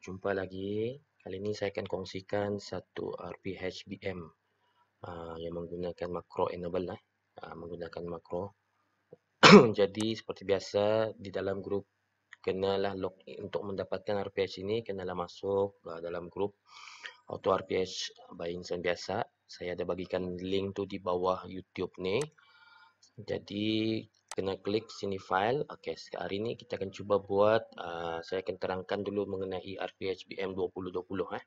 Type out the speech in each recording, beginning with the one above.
jumpa lagi. Kali ini saya akan kongsikan satu RPHBM uh, ah, yang menggunakan makro enable lah, uh, menggunakan makro. Jadi seperti biasa di dalam grup kenalah log untuk mendapatkan RPH ini kenalah masuk uh, dalam grup auto RPH by insan biasa. Saya ada bagikan link tu di bawah YouTube ni. Jadi kena klik sini file. Okey, sekarang ini kita akan cuba buat uh, saya akan terangkan dulu mengenai RPHBM 2020 eh.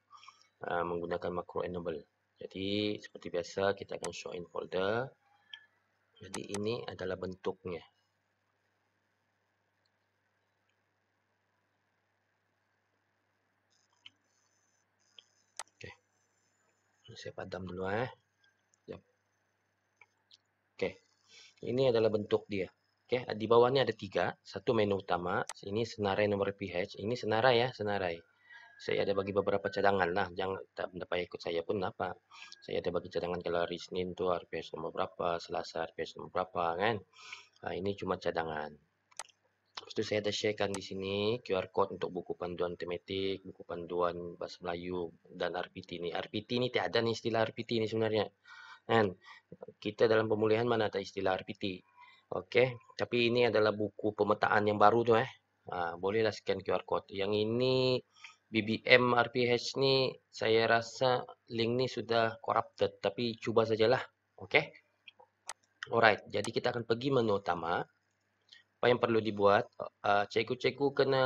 Uh, menggunakan macro enable. Jadi seperti biasa kita akan show in folder. Jadi ini adalah bentuknya. Okey. Saya padam dulu eh. Yep. Ini adalah bentuk dia. Okay, di bawahnya ada tiga. Satu menu utama. Ini senarai nombor pH. Ini senarai ya, senarai. Saya ada bagi beberapa cadangan lah. Jangan tak dapat ikut saya pun apa. Saya ada bagi cadangan kalau hari Senin tu RPS nomor berapa, Selasa RPS nomor berapa kan. Ha, ini cuma cadangan. Lepas tu saya ada sharekan di sini QR code untuk buku panduan tematik, buku panduan bahasa Melayu dan RPT ni. RPT ni tiada ni istilah RPT ni sebenarnya. Kan? Kita dalam pemulihan mana ada istilah RPT. Okey, tapi ini adalah buku pemetaan yang baru tu eh. Ha, bolehlah scan QR code. Yang ini BBM RPH ni saya rasa link ni sudah corrupted tapi cuba sajalah. Okey. Alright, jadi kita akan pergi menu utama. Apa yang perlu dibuat? Ah, Cikgu-cikgu kena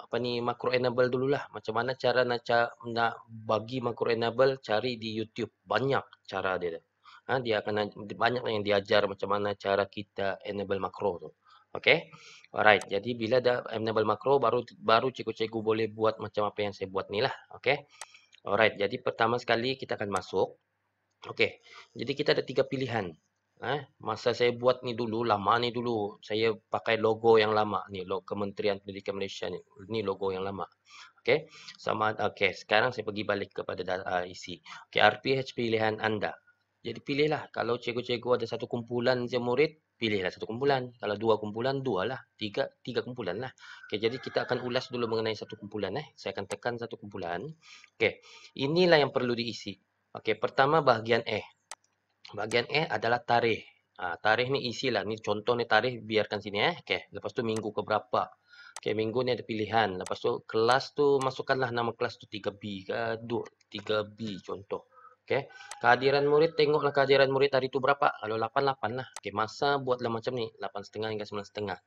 apa ni macro enable dululah. Macam mana cara nak, nak bagi macro enable cari di YouTube. Banyak cara dia ha, dia akan banyak lah yang diajar macam mana cara kita enable makro tu. Okey. Alright. Jadi bila dah enable makro baru baru cikgu-cikgu boleh buat macam apa yang saya buat ni lah. Okey. Alright. Jadi pertama sekali kita akan masuk. Okey. Jadi kita ada tiga pilihan. Eh, masa saya buat ni dulu, lama ni dulu, saya pakai logo yang lama ni, logo Kementerian Pendidikan Malaysia ni, ni logo yang lama. okay? Sama okay? sekarang saya pergi balik kepada uh, isi. Okay, RPH pilihan anda. Jadi pilihlah kalau cikgu-cikgu ada satu kumpulan je murid, pilihlah satu kumpulan. Kalau dua kumpulan, dua lah. Tiga, tiga kumpulan lah. Okay, jadi kita akan ulas dulu mengenai satu kumpulan. Eh. Saya akan tekan satu kumpulan. Okay. Inilah yang perlu diisi. Okay, pertama bahagian E. Bahagian E adalah tarikh. Ha, tarikh ni isilah. Ni contoh ni tarikh biarkan sini. Eh. Okay. Lepas tu minggu ke berapa. Okay, minggu ni ada pilihan. Lepas tu kelas tu masukkanlah nama kelas tu 3B ke 2. 3B contoh. Okey. Kehadiran murid tengoklah kehadiran murid tadi tu berapa? Kalau 88 lah. Okey, masa buatlah macam ni, 8.5 hingga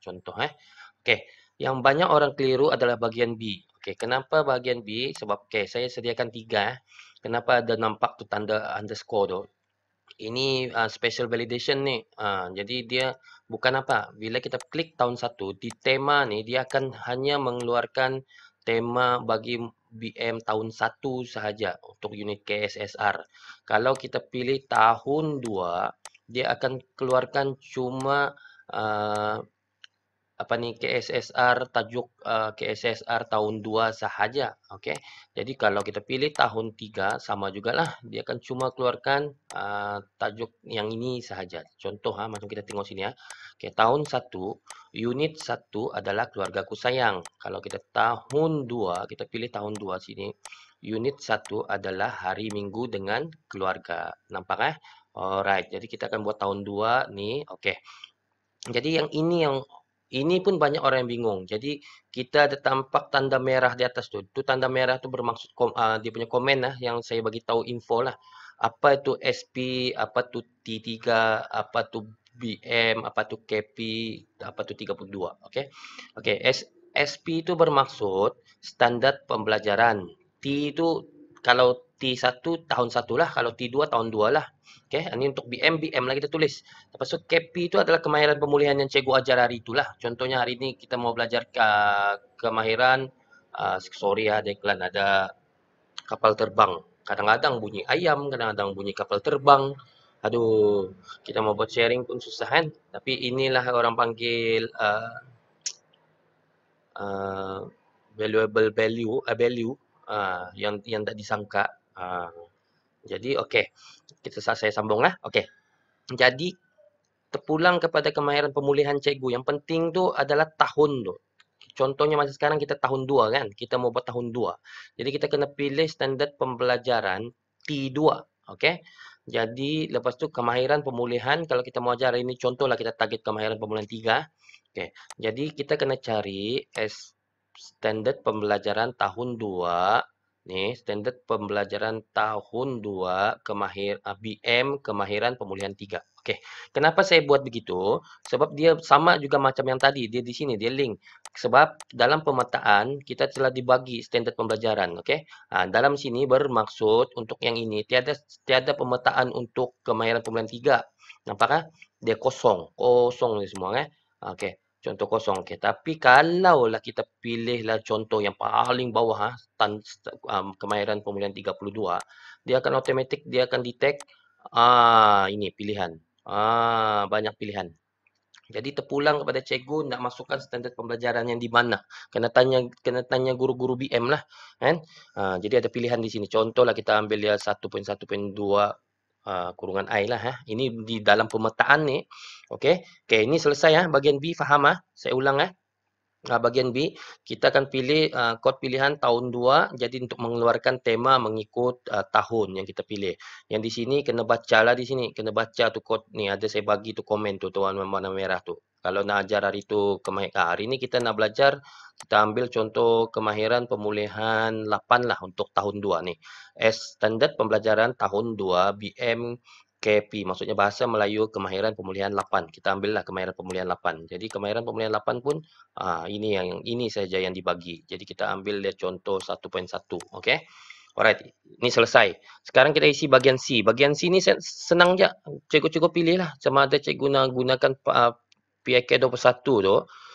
9.5 contoh eh. Okey. Yang banyak orang keliru adalah bahagian B. Okey, kenapa bahagian B? Sebab okey, saya sediakan tiga. eh. Kenapa ada nampak tu tanda underscore tu? Ini uh, special validation ni. Uh, jadi dia bukan apa. Bila kita klik tahun satu di tema ni dia akan hanya mengeluarkan tema bagi BM tahun 1 sahaja untuk unit KSSR. Kalau kita pilih tahun 2, dia akan keluarkan cuma uh, apa ni KSSR tajuk uh, ah, KSSR tahun 2 sahaja, okey. Jadi kalau kita pilih tahun 3 sama jugalah, dia akan cuma keluarkan uh, tajuk yang ini sahaja. Contoh ha, macam kita tengok sini ya. Okey, tahun unit 1 adalah keluarga ku sayang. Kalau kita tahun 2, kita pilih tahun 2 sini. Unit 1 adalah hari minggu dengan keluarga. Nampak eh? Alright. Jadi kita akan buat tahun 2 ni. Okey. Jadi yang ini yang ini pun banyak orang yang bingung. Jadi kita ada tampak tanda merah di atas tu. Tu tanda merah tu bermaksud kom, uh, dia punya komen lah yang saya bagi tahu info lah. Apa itu SP, apa tu T3, apa tu SBM, apa tu KP, apa tu 32. Okey. Okey, SP itu bermaksud standard pembelajaran. T itu kalau T1 tahun 1 lah, kalau T2 tahun 2 lah. Okey, ini ah, untuk BM, BM lah kita tulis. Lepas tu KP itu adalah kemahiran pemulihan yang cikgu ajar hari itulah. Contohnya hari ini kita mau belajar uh, kemahiran uh, sorry ada iklan ada kapal terbang. Kadang-kadang bunyi ayam, kadang-kadang bunyi kapal terbang. Aduh, kita mau buat sharing pun susah kan? Tapi inilah orang panggil uh, uh, valuable value, uh, value uh, yang yang tak disangka. Uh, jadi okey, kita saya sambung lah. Okey, jadi terpulang kepada kemahiran pemulihan cikgu. Yang penting tu adalah tahun tu. Contohnya masa sekarang kita tahun 2 kan? Kita mau buat tahun 2. Jadi kita kena pilih standard pembelajaran T2. Okey. Jadi lepas tu kemahiran pemulihan kalau kita mau ajar ini contohlah kita target kemahiran pemulihan 3. Okey. Jadi kita kena cari S standard pembelajaran tahun 2 ni standard pembelajaran tahun 2 kemahiran ah, BM kemahiran pemulihan 3. Okey. Kenapa saya buat begitu? Sebab dia sama juga macam yang tadi. Dia di sini. Dia link. Sebab dalam pemetaan, kita telah dibagi standard pembelajaran. Okey. Ha, ah, dalam sini bermaksud untuk yang ini. Tiada tiada pemetaan untuk kemahiran pembelian tiga. Nampak kan? Dia kosong. Kosong ni semua. Eh? Ah, Okey. Contoh kosong. Okay. Tapi kalau lah kita pilihlah contoh yang paling bawah, ha, tan, um, kemahiran pemulihan 32, dia akan otomatik, dia akan detect uh, ini pilihan. Ah, banyak pilihan. Jadi terpulang kepada cikgu nak masukkan standard pembelajaran yang di mana. Kena tanya kena tanya guru-guru BM lah. Kan? Ha, jadi ada pilihan di sini. Contohlah kita ambil dia 1.1.2 uh, ah, kurungan I lah. Ha. Ini di dalam pemetaan ni. Okay. Okay, ini selesai ya. Ha. Bagian B faham ha. Saya ulang ya. Ha uh, bagian B kita akan pilih uh, ah, kod pilihan tahun 2 jadi untuk mengeluarkan tema mengikut uh, tahun yang kita pilih yang di sini kena baca lah di sini kena baca tu kod ni ada saya bagi tu komen tu tuan warna merah tu kalau nak ajar hari tu kemahiran ah, hari ni kita nak belajar kita ambil contoh kemahiran pemulihan 8 lah untuk tahun 2 ni S standard pembelajaran tahun 2 BM KP maksudnya bahasa Melayu kemahiran pemulihan 8 kita ambil lah kemahiran pemulihan 8 jadi kemahiran pemulihan 8 pun aa, ha, ini yang ini saja yang dibagi jadi kita ambil dia contoh 1.1 okey alright ni selesai sekarang kita isi bagian C bagian C ni senang je cikgu-cikgu pilihlah sama ada cikgu guna gunakan uh, PIK 21 tu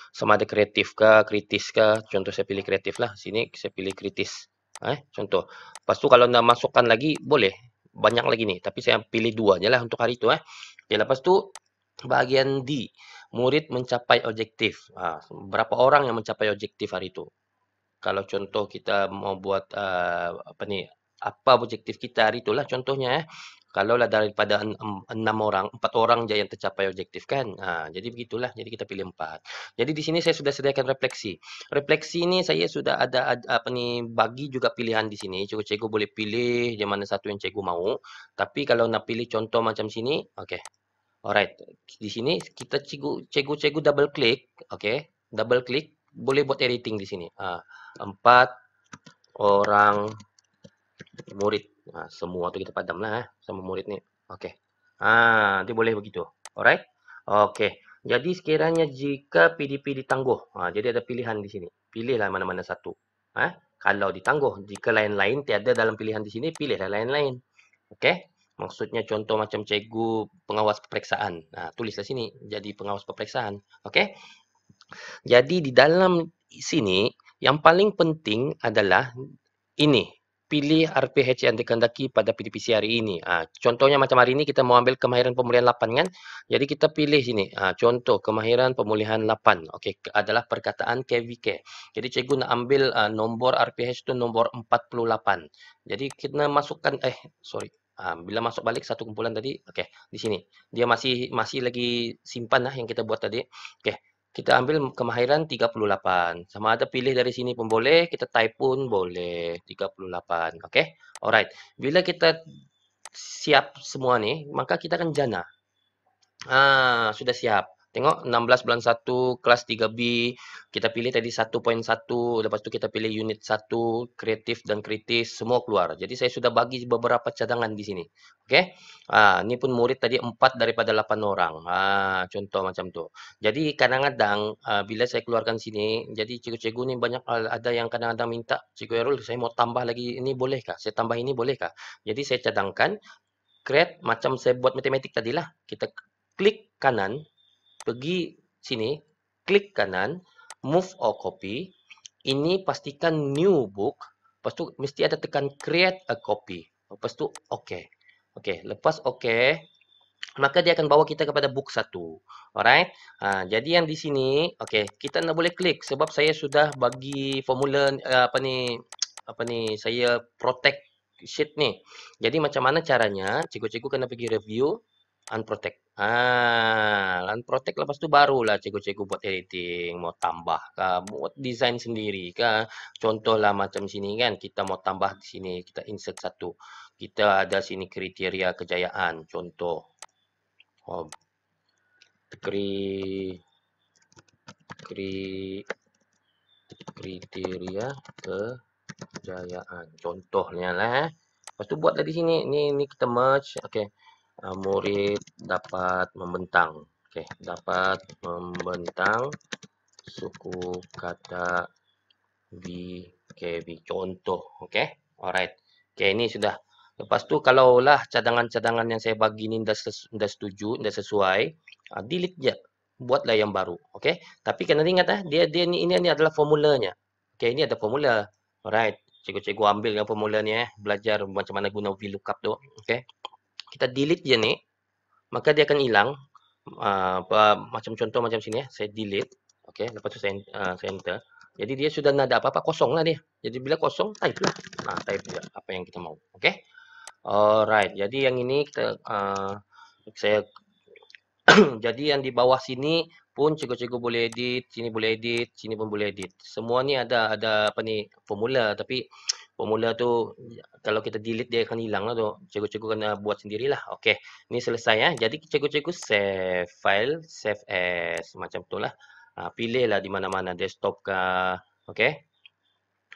sama ada kreatif ke kritis ke contoh saya pilih kreatif lah sini saya pilih kritis eh contoh lepas tu kalau nak masukkan lagi boleh banyak lagi nih, tapi saya pilih dua je lah untuk hari itu eh. Oke, lepas tu bahagian D, murid mencapai objektif. Nah, ha, berapa orang yang mencapai objektif hari itu? Kalau contoh kita mau buat uh, apa nih? Apa objektif kita hari itulah contohnya eh kalaulah daripada enam orang, empat orang je yang tercapai objektif kan. Ha, jadi begitulah, jadi kita pilih empat. Jadi di sini saya sudah sediakan refleksi. Refleksi ini saya sudah ada apa ni bagi juga pilihan di sini. Cikgu-cikgu boleh pilih yang mana satu yang cikgu mau. Tapi kalau nak pilih contoh macam sini, okay. Alright, di sini kita cikgu-cikgu double click, okay? Double click, boleh buat editing di sini. Ha, empat orang murid. Nah, semua tu kita padam lah. Eh, sama murid ni. Okey. Haa. Ah, nanti boleh begitu. Alright. Okey. Jadi sekiranya jika PDP ditangguh. Ha, jadi ada pilihan di sini. Pilihlah mana-mana satu. Ha? Kalau ditangguh. Jika lain-lain tiada dalam pilihan di sini. Pilihlah lain-lain. Okey. Maksudnya contoh macam cikgu pengawas peperiksaan. Ha, tulislah sini. Jadi pengawas peperiksaan. Okey. Jadi di dalam sini. Yang paling penting adalah ini pilih RPH yang dikendaki pada PDPC hari ini. Ha, contohnya macam hari ini kita mau ambil kemahiran pemulihan 8 kan. Jadi kita pilih sini. Ha, contoh kemahiran pemulihan 8. Okey adalah perkataan KVK. Jadi cikgu nak ambil uh, nombor RPH itu nombor 48. Jadi kita masukkan eh sorry. Ha, bila masuk balik satu kumpulan tadi. Okey di sini. Dia masih masih lagi simpan lah yang kita buat tadi. Okey kita ambil kemahiran 38. Sama ada pilih dari sini pun boleh, kita type pun boleh. 38, Okay, Alright. Bila kita siap semua ni, maka kita akan jana. Ah, sudah siap. Tengok 16 bulan 1 kelas 3B kita pilih tadi 1.1 lepas tu kita pilih unit 1 kreatif dan kritis semua keluar. Jadi saya sudah bagi beberapa cadangan di sini. Okey. Ha ni pun murid tadi 4 daripada 8 orang. Ha contoh macam tu. Jadi kadang-kadang ha, bila saya keluarkan sini jadi cikgu-cikgu ni banyak ada yang kadang-kadang minta cikgu Erul saya mau tambah lagi ini bolehkah? Saya tambah ini bolehkah? Jadi saya cadangkan create macam saya buat matematik tadilah. Kita klik kanan pergi sini, klik kanan, move or copy. Ini pastikan new book. Lepas tu mesti ada tekan create a copy. Lepas tu okay. Okay, lepas okay, maka dia akan bawa kita kepada book satu. Alright. Ha, jadi yang di sini, okay, kita nak boleh klik sebab saya sudah bagi formula eh, apa ni, apa ni, saya protect sheet ni. Jadi macam mana caranya, cikgu-cikgu kena pergi review unprotect. Ah, unprotect lepas tu baru lah cikgu-cikgu buat editing, mau tambah ke, buat design sendiri contoh lah macam sini kan, kita mau tambah di sini, kita insert satu. Kita ada sini kriteria kejayaan, contoh. Oh, kri, kri, kriteria kejayaan, contohnya lah. Eh. Lepas tu buat lah dari sini, ni, ni kita merge, okay uh, murid dapat membentang. okay. dapat membentang suku kata bi okay, okay, contoh. okay. Alright. okay ini sudah. Lepas tu kalaulah cadangan-cadangan yang saya bagi ni dah, dah setuju, dah sesuai, uh, delete je. Buatlah yang baru. okay. Tapi kena ingat eh, dia dia ni ini, ini adalah formulanya. Okay, ini ada formula. Alright. Cikgu-cikgu ambil yang formula ni eh, belajar macam mana guna VLOOKUP tu. okay kita delete je ni maka dia akan hilang uh, uh, macam contoh macam sini ya saya delete okay, lepas tu saya uh, saya enter jadi dia sudah tidak ada apa-apa kosong lah dia jadi bila kosong type lah nah type dia apa yang kita mau okay? alright jadi yang ini kita uh, saya jadi yang di bawah sini pun cikgu-cikgu boleh edit sini boleh edit sini pun boleh edit semua ni ada ada apa ni formula tapi formula tu kalau kita delete dia akan hilang lah tu. Cikgu-cikgu kena buat sendirilah. Okey. Ni selesai ya. Jadi cikgu-cikgu save file, save as macam tu lah. Ha, lah di mana-mana desktop ke. Okey.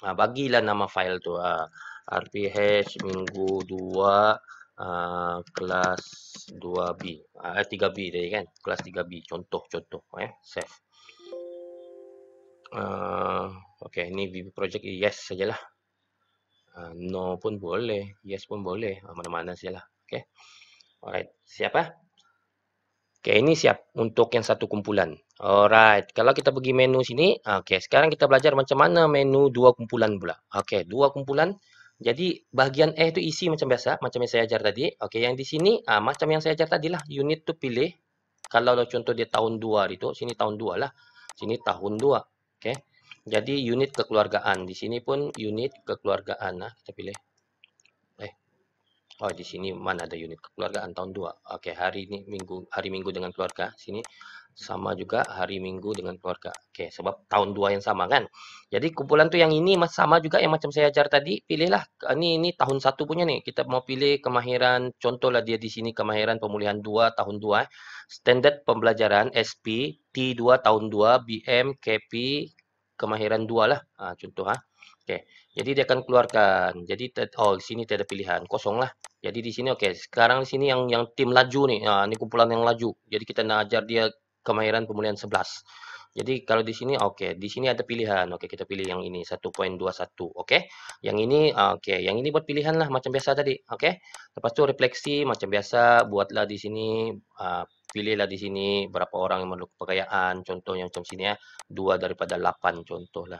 Ha, bagilah nama file tu. Ha. RPH minggu 2 uh, ha, kelas 2B. Ha, eh, uh, 3B tadi kan? Kelas 3B. Contoh-contoh. Eh? Save. Uh, ha, okay, ni VB project. Yes sajalah. Ah, no pun boleh, yes pun boleh, ah, mana-mana sajalah. Okay, Alright, Siapa? eh? Okey, ini siap untuk yang satu kumpulan. Alright, kalau kita pergi menu sini, ah, okay. sekarang kita belajar macam mana menu dua kumpulan pula. Okay, dua kumpulan. Jadi, bahagian A itu isi macam biasa, macam yang saya ajar tadi. Okay, yang di sini uh, macam yang saya ajar tadi lah. Unit tu pilih kalau contoh dia tahun dua itu, sini tahun dua lah. Sini tahun 2. Okay. Jadi unit kekeluargaan di sini pun unit kekeluargaan nah kita pilih. Eh. Oh, di sini mana ada unit kekeluargaan tahun 2. Oke, hari ini Minggu hari Minggu dengan keluarga sini sama juga hari Minggu dengan keluarga. Oke, sebab tahun 2 yang sama kan. Jadi kumpulan tuh yang ini sama juga yang macam saya ajar tadi, pilihlah ini ini tahun 1 punya nih. Kita mau pilih kemahiran contohlah dia di sini kemahiran pemulihan 2 tahun 2, Standard pembelajaran SP T2 tahun 2, BM, KP, kemahiran dua lah. Ha, contoh ha. Okey. Jadi dia akan keluarkan. Jadi oh sini tiada pilihan, kosong lah. Jadi di sini okey, sekarang di sini yang yang tim laju ni, ha ni kumpulan yang laju. Jadi kita nak ajar dia kemahiran pemulihan sebelas. Jadi kalau di sini okey, di sini ada pilihan. Okey, kita pilih yang ini 1.21, okey. Yang ini ha, okey, yang ini buat pilihan lah macam biasa tadi, okey. Lepas tu refleksi macam biasa buatlah di sini uh, pilihlah di sini berapa orang yang memerlukan perayaan. Contoh yang macam sini ya. Dua daripada lapan contoh lah.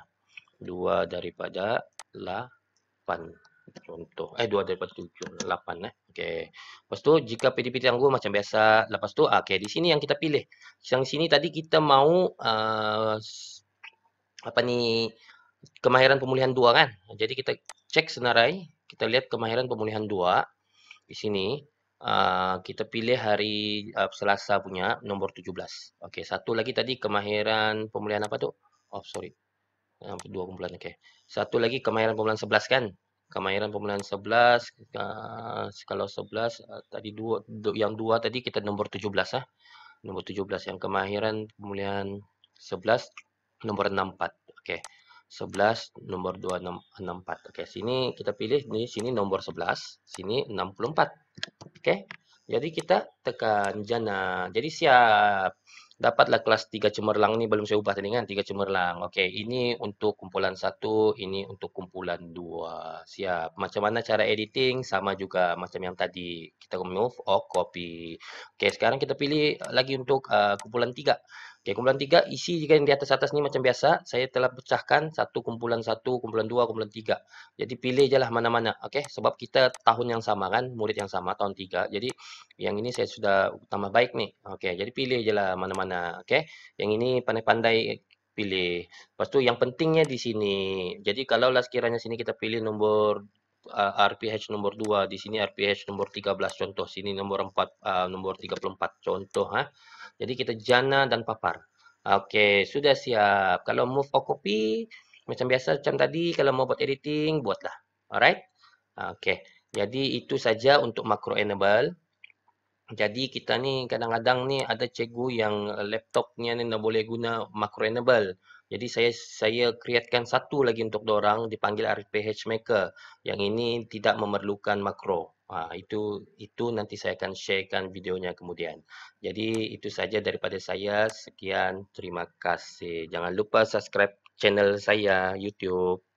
Dua daripada lapan contoh. Eh, dua daripada tujuh. Lapan lah. eh. Okey. Lepas tu, jika PDP tangguh macam biasa. Lepas tu, ah, okey. Di sini yang kita pilih. Yang sini tadi kita mau uh, apa ni, kemahiran pemulihan dua kan. Jadi kita cek senarai. Kita lihat kemahiran pemulihan dua. Di sini. Uh, kita pilih hari uh, Selasa punya nomor 17. Okey, satu lagi tadi kemahiran pemulihan apa tu? Oh, sorry. Uh, dua kumpulan okey. Satu lagi kemahiran pemulihan 11 kan? Kemahiran pemulihan 11 uh, kalau 11 uh, tadi dua du, yang dua tadi kita nomor 17 ah. Eh? Nomor 17 yang kemahiran pemulihan 11 nomor 64. Okey. 11 nomor 264. Okey, sini kita pilih di sini nomor 11, sini 64. Okay. Jadi kita tekan jana. Jadi siap. Dapatlah kelas tiga cemerlang ni belum saya ubah tadi kan. 3 cemerlang. Okey, ini untuk kumpulan satu, ini untuk kumpulan dua. Siap. Macam mana cara editing? Sama juga macam yang tadi. Kita move or copy. Okey, sekarang kita pilih lagi untuk uh, kumpulan Okey, kumpulan 3 isi juga yang di atas-atas ni macam biasa, saya telah pecahkan satu kumpulan 1, kumpulan 2, kumpulan 3. Jadi pilih jelah mana-mana. Okay, sebab kita tahun yang sama kan, murid yang sama tahun 3. Jadi yang ini saya sudah tambah baik ni. Okay, jadi pilih jelah mana-mana. Okay, Yang ini pandai-pandai pilih. Lepas tu yang pentingnya di sini. Jadi kalau lah sekiranya sini kita pilih nombor uh, eh, RPH nombor 2, di sini RPH nombor 13 contoh, sini nombor 4 uh, eh, nombor 34 contoh ha. Jadi kita jana dan papar. Okey, sudah siap. Kalau move or copy, macam biasa macam tadi, kalau mau buat editing, buatlah. Alright? Okey, jadi itu saja untuk macro enable. Jadi kita ni kadang-kadang ni ada cikgu yang laptopnya ni nak boleh guna macro enable. Jadi saya saya createkan satu lagi untuk orang dipanggil RPH maker. Yang ini tidak memerlukan makro. Ha, itu itu nanti saya akan sharekan videonya kemudian. Jadi itu saja daripada saya. Sekian, terima kasih. Jangan lupa subscribe channel saya YouTube.